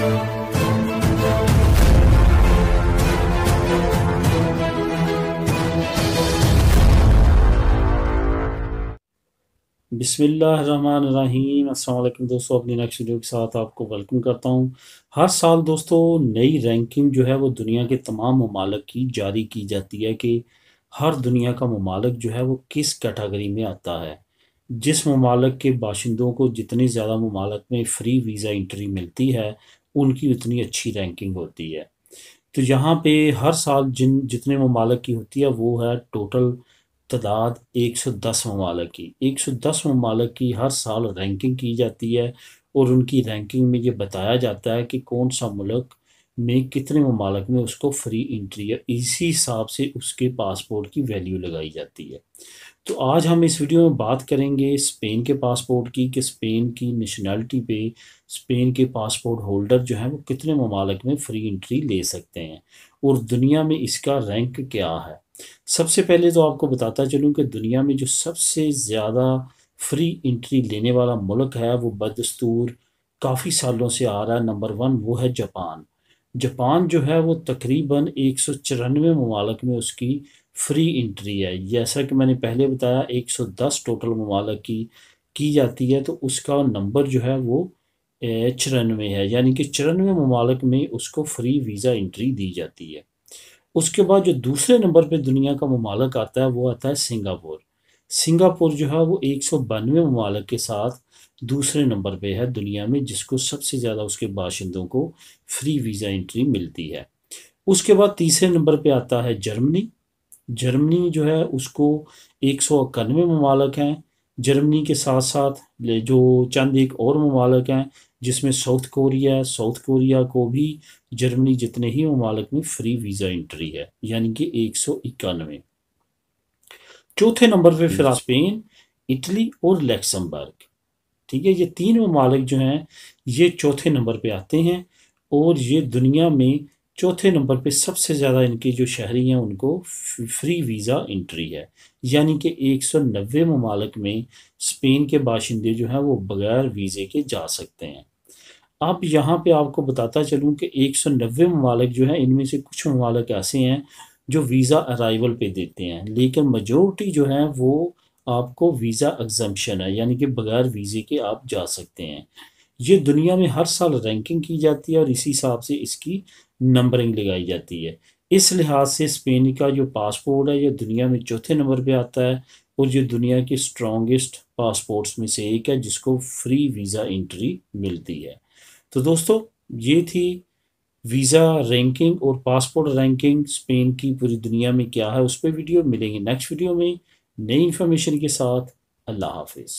बिसमीम अल्लाम दोस्तों अपनी नेक्स्ट वीडियो के साथ आपको वेलकम करता हूँ हर साल दोस्तों नई रैंकिंग जो है वो दुनिया के तमाम ममालक की जारी की जाती है कि हर दुनिया का ममालक जो है वो किस कैटेगरी में आता है जिस ममालक के बाशिंदों को जितने ज़्यादा ममालक में फ़्री वीज़ा इंट्री मिलती है उनकी उतनी अच्छी रैंकिंग होती है तो यहाँ पे हर साल जिन जितने ममालक की होती है वो है टोटल तादाद 110 ममालक की 110 ममालक की हर साल रैंकिंग की जाती है और उनकी रैंकिंग में ये बताया जाता है कि कौन सा मुल्क में कितने ममालक में उसको फ्री इंट्री है इसी हिसाब से उसके पासपोर्ट की वैल्यू लगाई जाती है तो आज हम इस वीडियो में बात करेंगे स्पेन के पासपोर्ट की कि स्पेन की नेशनैलिटी पे स्पेन के पासपोर्ट होल्डर जो हैं वो कितने ममालक में फ्री इंट्री ले सकते हैं और दुनिया में इसका रैंक क्या है सबसे पहले तो आपको बताता चलूँ कि दुनिया में जो सबसे ज़्यादा फ्री इंट्री लेने वाला मुल्क है वो बदस्तूर काफ़ी सालों से आ रहा है नंबर वन वो है जापान जापान जो है वो तकरीबन एक सौ चौरानवे ममालक में उसकी फ्री इंट्री है जैसा कि मैंने पहले बताया एक सौ दस टोटल ममालक की की जाती है तो उसका नंबर जो है वो चौरानवे है यानी कि चौरानवे ममालक में उसको फ्री वीज़ा इंट्री दी जाती है उसके बाद जो दूसरे नंबर पे दुनिया का ममालक आता है वो आता है सिंगापुर सिंगापुर जो है वो एक सौ बानवे ममालक के साथ दूसरे नंबर पे है दुनिया में जिसको सबसे ज़्यादा उसके बाशिंदों को फ्री वीज़ा एंट्री मिलती है उसके बाद तीसरे नंबर पे आता है जर्मनी जर्मनी जो है उसको एक सौ इक्यानवे ममालक हैं जर्मनी के साथ साथ जो चंद एक और ममालक हैं जिसमें साउथ कोरिया है साउथ कोरिया को भी जर्मनी जितने ही ममालक में फ्री वीज़ा एंट्री है यानी कि एक सौ इक्यानवे चौथे नंबर पे फिर स्पेन इटली और लक्समबर्ग ठीक है ये तीन ममालिक जो हैं ये चौथे नंबर पे आते हैं और ये दुनिया में चौथे नंबर पे सबसे ज़्यादा इनके जो शहरी हैं उनको फ्री वीज़ा इंट्री है यानी कि एक सौ नब्बे ममालिक में स्पेन के बाशिंदे जो हैं वो बग़ैर वीज़े के जा सकते हैं अब यहाँ पे आपको बताता चलूँ कि एक सौ नब्बे ममालिक जो हैं इनमें से कुछ ममालिक ऐसे हैं जो वीज़ा अराइवल पे देते हैं लेकिन मजोरटी जो है वो आपको वीज़ा एग्जम्पशन है यानी कि बगैर वीज़े के आप जा सकते हैं ये दुनिया में हर साल रैंकिंग की जाती है और इसी हिसाब से इसकी नंबरिंग लगाई जाती है इस लिहाज से स्पेन का जो पासपोर्ट है ये दुनिया में चौथे नंबर पे आता है और ये दुनिया के स्ट्रॉन्गेस्ट पासपोर्ट्स में से एक है जिसको फ्री वीज़ा इंट्री मिलती है तो दोस्तों ये थी वीज़ा रैंकिंग और पासपोर्ट रैंकिंग स्पेन की पूरी दुनिया में क्या है उस पर वीडियो मिलेंगे नेक्स्ट वीडियो में नई इन्फॉर्मेशन के साथ अल्लाह हाफिज़